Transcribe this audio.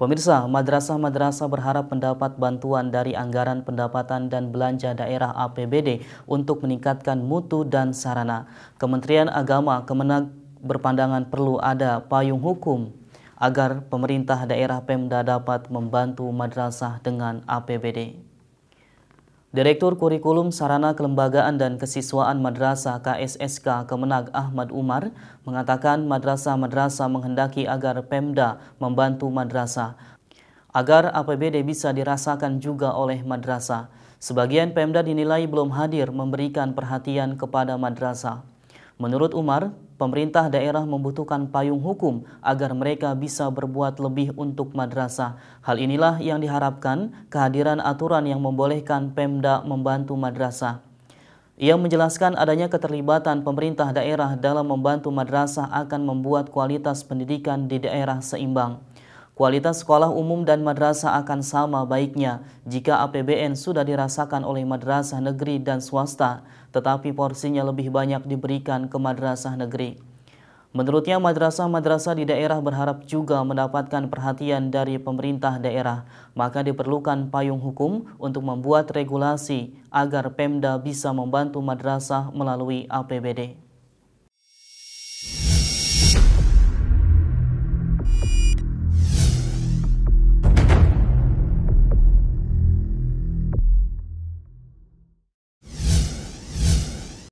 Pemirsa, madrasah-madrasah berharap mendapat bantuan dari anggaran pendapatan dan belanja daerah APBD untuk meningkatkan mutu dan sarana. Kementerian Agama Kemenag berpandangan perlu ada payung hukum agar pemerintah daerah Pemda dapat membantu madrasah dengan APBD. Direktur Kurikulum Sarana Kelembagaan dan Kesiswaan Madrasah KSSK Kemenag Ahmad Umar mengatakan madrasah-madrasah menghendaki agar Pemda membantu madrasah agar APBD bisa dirasakan juga oleh madrasah. Sebagian Pemda dinilai belum hadir memberikan perhatian kepada madrasah. Menurut Umar, Pemerintah daerah membutuhkan payung hukum agar mereka bisa berbuat lebih untuk madrasah. Hal inilah yang diharapkan kehadiran aturan yang membolehkan Pemda membantu madrasah. Ia menjelaskan adanya keterlibatan pemerintah daerah dalam membantu madrasah akan membuat kualitas pendidikan di daerah seimbang. Kualitas sekolah umum dan madrasah akan sama baiknya jika APBN sudah dirasakan oleh madrasah negeri dan swasta, tetapi porsinya lebih banyak diberikan ke madrasah negeri. Menurutnya madrasah-madrasah di daerah berharap juga mendapatkan perhatian dari pemerintah daerah, maka diperlukan payung hukum untuk membuat regulasi agar Pemda bisa membantu madrasah melalui APBD.